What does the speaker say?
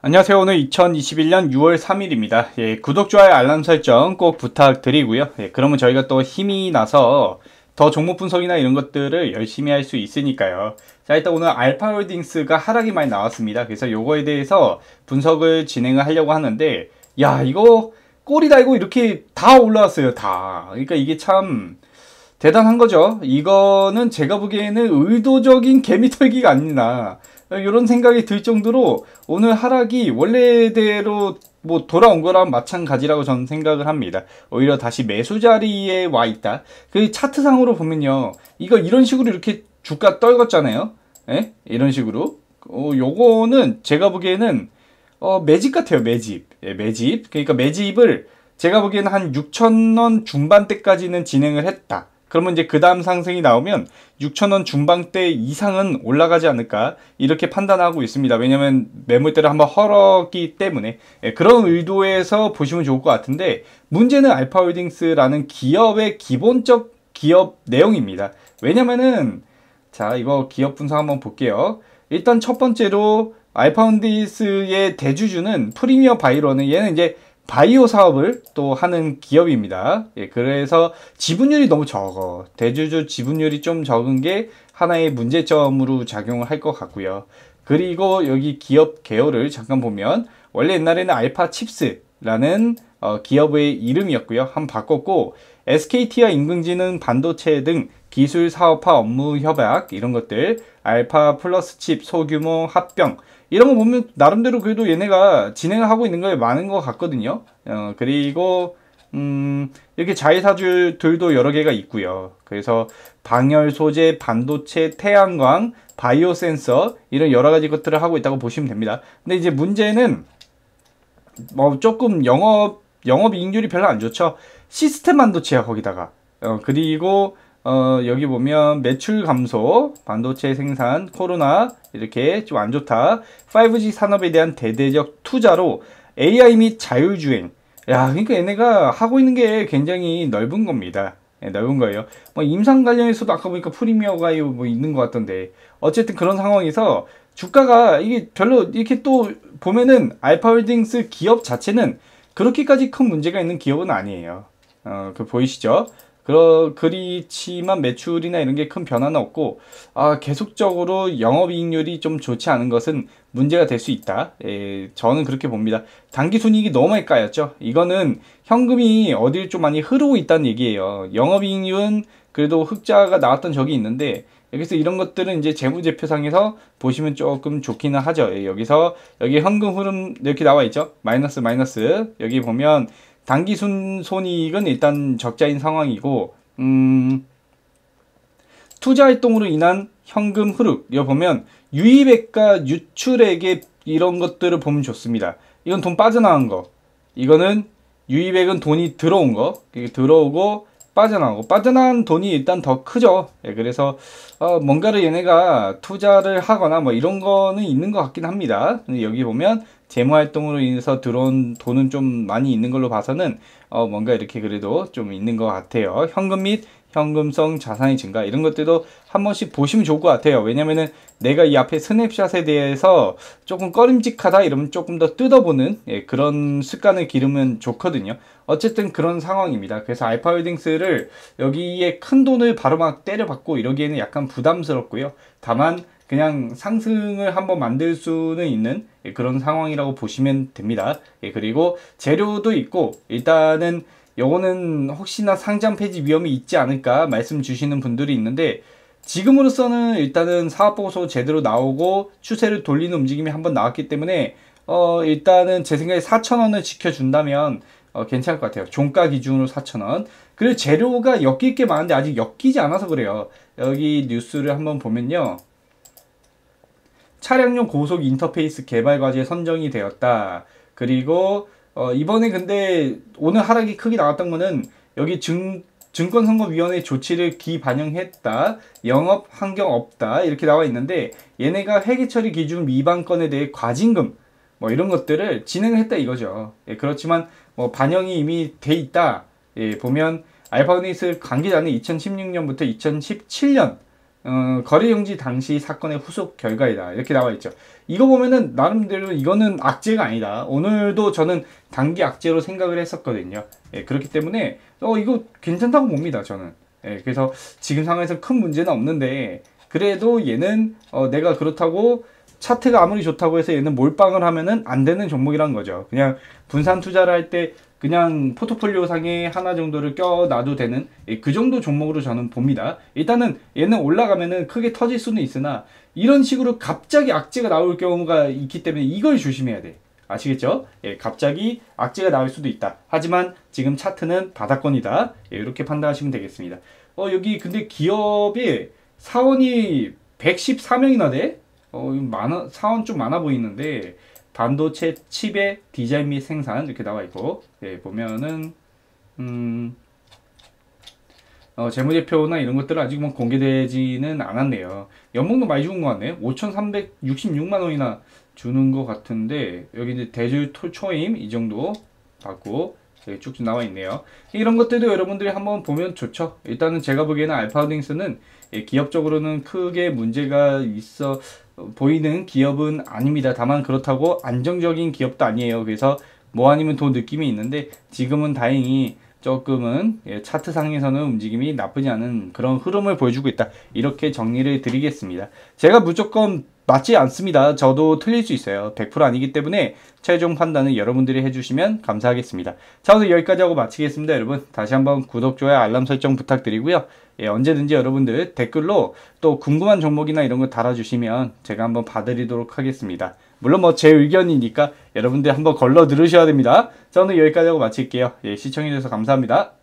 안녕하세요. 오늘 2021년 6월 3일입니다. 예, 구독, 좋아요, 알람 설정 꼭 부탁드리고요. 예, 그러면 저희가 또 힘이 나서 더 종목 분석이나 이런 것들을 열심히 할 수 있으니까요. 자, 일단 오늘 알파홀딩스가 하락이 많이 나왔습니다. 그래서 요거에 대해서 분석을 진행을 하려고 하는데 야, 이거 꼬리 달고 이렇게 다 올라왔어요. 다. 그러니까 이게 참 대단한 거죠. 이거는 제가 보기에는 의도적인 개미털기가 아니나 이런 생각이 들 정도로 오늘 하락이 원래대로 뭐 돌아온 거랑 마찬가지라고 저는 생각을 합니다. 오히려 다시 매수 자리에 와 있다. 그 차트상으로 보면요. 이거 이런 식으로 이렇게 주가 떨궜잖아요. 예? 이런 식으로. 어, 요거는 제가 보기에는 어, 매집 같아요. 매집. 예, 매집. 그러니까 매집을 제가 보기에는 한 6천원 중반대까지는 진행을 했다. 그러면 이제 그 다음 상승이 나오면 6천원 중반대 이상은 올라가지 않을까 이렇게 판단하고 있습니다. 왜냐면 매물대를 한번 헐었기 때문에 예, 그런 의도에서 보시면 좋을 것 같은데 문제는 알파홀딩스라는 기업의 기본적 기업 내용입니다. 왜냐면은 자 이거 기업 분석 한번 볼게요. 일단 첫 번째로 알파운디스의 대주주는 프리미어 바이러는 얘는 이제 바이오 사업을 또 하는 기업입니다. 예, 그래서 지분율이 너무 적어. 대주주 지분율이 좀 적은 게 하나의 문제점으로 작용할 을것 같고요. 그리고 여기 기업 개요를 잠깐 보면 원래 옛날에는 알파 칩스라는 어, 기업의 이름이었고요. 한번 바꿨고 SKT와 인공지능 반도체 등 기술 사업화 업무 협약 이런 것들 알파 플러스 칩 소규모 합병 이런 거 보면 나름대로 그래도 얘네가 진행을 하고 있는 게 많은 것 같거든요. 어, 그리고 음, 이렇게 자회사들도 여러 개가 있고요. 그래서 방열 소재, 반도체, 태양광, 바이오 센서 이런 여러 가지 것들을 하고 있다고 보시면 됩니다. 근데 이제 문제는 뭐 조금 영업 영업 이익률이 별로 안 좋죠. 시스템 반도체야 거기다가 어, 그리고 어, 여기 보면 매출 감소, 반도체 생산, 코로나 이렇게 좀 안 좋다. 5G 산업에 대한 대대적 투자로 AI 및 자율주행. 야, 그러니까 얘네가 하고 있는 게 굉장히 넓은 겁니다. 네, 넓은 거예요. 뭐 임상 관련해서도 아까 보니까 프리미어가 뭐 있는 것 같던데 어쨌든 그런 상황에서 주가가 이게 별로 이렇게 또 보면은 알파홀딩스 기업 자체는 그렇게까지 큰 문제가 있는 기업은 아니에요. 어, 그 보이시죠? 그러, 그렇지만 매출이나 이런 게 큰 변화는 없고 아, 계속적으로 영업이익률이 좀 좋지 않은 것은 문제가 될 수 있다. 예, 저는 그렇게 봅니다. 단기 순이익이 너무 많이 까였죠. 이거는 현금이 어딜 좀 많이 흐르고 있다는 얘기예요. 영업이익률은 그래도 흑자가 나왔던 적이 있는데 여기서 이런 것들은 이제 재무제표상에서 보시면 조금 좋기는 하죠. 예, 여기서 여기 현금 흐름 이렇게 나와 있죠. 마이너스 마이너스 여기 보면 단기순 손익은 일단 적자인 상황이고 음, 투자 활동으로 인한 현금 흐름 이여 보면 유입액과 유출액의 이런 것들을 보면 좋습니다. 이건 돈 빠져나간 거. 이거는 유입액은 돈이 들어온 거. 들어오고 빠져나오고 빠져나간 돈이 일단 더 크죠. 예, 그래서 어, 뭔가를 얘네가 투자를 하거나 뭐 이런 거는 있는 것 같긴 합니다. 여기 보면 재무 활동으로 인해서 들어온 돈은 좀 많이 있는 걸로 봐서는 어 뭔가 이렇게 그래도 좀 있는 것 같아요. 현금 및 현금성 자산의 증가 이런 것들도 한 번씩 보시면 좋을 것 같아요. 왜냐면은 내가 이 앞에 스냅샷에 대해서 조금 꺼림직하다 이러면 조금 더 뜯어보는 예, 그런 습관을 기르면 좋거든요. 어쨌든 그런 상황입니다. 그래서 알파웨딩스를 여기에 큰 돈을 바로 막 때려받고 이러기에는 약간 부담스럽고요. 다만 그냥 상승을 한번 만들 수는 있는 그런 상황이라고 보시면 됩니다. 예, 그리고 재료도 있고 일단은 요거는 혹시나 상장 폐지 위험이 있지 않을까 말씀 주시는 분들이 있는데 지금으로서는 일단은 사업보고서 제대로 나오고 추세를 돌리는 움직임이 한번 나왔기 때문에 어 일단은 제 생각에 4천원을 지켜준다면 어 괜찮을 것 같아요. 종가 기준으로 4천원 그리고 재료가 엮일 게 많은데 아직 엮이지 않아서 그래요. 여기 뉴스를 한번 보면요. 차량용 고속 인터페이스 개발 과제에 선정이 되었다. 그리고 어, 이번에 근데 오늘 하락이 크게 나왔던 거는 여기 증 증권선거위원회 조치를 기반영했다, 영업 환경 없다 이렇게 나와 있는데 얘네가 회계처리 기준 위반 건에 대해 과징금 뭐 이런 것들을 진행을 했다 이거죠. 예, 그렇지만 뭐 반영이 이미 돼 있다. 예, 보면 알파고니스 관계자는 2016년부터 2017년 어, 거래용지 당시 사건의 후속 결과이다 이렇게 나와 있죠. 이거 보면은 나름대로 이거는 악재가 아니다. 오늘도 저는 단기 악재로 생각을 했었거든요. 예, 그렇기 때문에 어 이거 괜찮다고 봅니다. 저는. 예, 그래서 지금 상황에서 큰 문제는 없는데 그래도 얘는 어, 내가 그렇다고 차트가 아무리 좋다고 해서 얘는 몰빵을 하면은 안 되는 종목이란 거죠. 그냥 분산 투자를 할때 그냥 포트폴리오 상에 하나 정도를 껴놔도 되는 예, 그 정도 종목으로 저는 봅니다. 일단은 얘는 올라가면은 크게 터질 수는 있으나 이런 식으로 갑자기 악재가 나올 경우가 있기 때문에 이걸 조심해야 돼. 아시겠죠? 예, 갑자기 악재가 나올 수도 있다. 하지만 지금 차트는 바닥권이다. 예, 이렇게 판단하시면 되겠습니다. 어, 여기 근데 기업이 사원이 114명이나 돼? 어, 많아, 사원 좀 많아 보이는데 반도체 칩의 디자인 및 생산 이렇게 나와 있고 예, 보면은 음, 어, 재무제표나 이런 것들은 아직 뭐 공개되지는 않았네요. 연봉도 많이 주는 것 같네요. 5,366만 원이나 주는 것 같은데 여기 이제 대주 초임 이 정도 받고 여 예, 쭉쭉 나와 있네요. 이런 것들도 여러분들이 한번 보면 좋죠. 일단은 제가 보기에는 알파우딩스는 예, 기업적으로는 크게 문제가 있어 보이는 기업은 아닙니다. 다만 그렇다고 안정적인 기업도 아니에요. 그래서 뭐 아니면 돈 느낌이 있는데 지금은 다행히 조금은 예, 차트상에서는 움직임이 나쁘지 않은 그런 흐름을 보여주고 있다. 이렇게 정리를 드리겠습니다. 제가 무조건 맞지 않습니다. 저도 틀릴 수 있어요. 100% 아니기 때문에 최종 판단은 여러분들이 해주시면 감사하겠습니다. 자, 오늘 여기까지 하고 마치겠습니다. 여러분, 다시 한번 구독, 좋아요, 알람 설정 부탁드리고요. 예, 언제든지 여러분들 댓글로 또 궁금한 종목이나 이런 거 달아주시면 제가 한번 봐드리도록 하겠습니다. 물론 뭐 제 의견이니까 여러분들 한번 걸러 들으셔야 됩니다. 저는 여기까지 하고 마칠게요. 예, 시청해주셔서 감사합니다.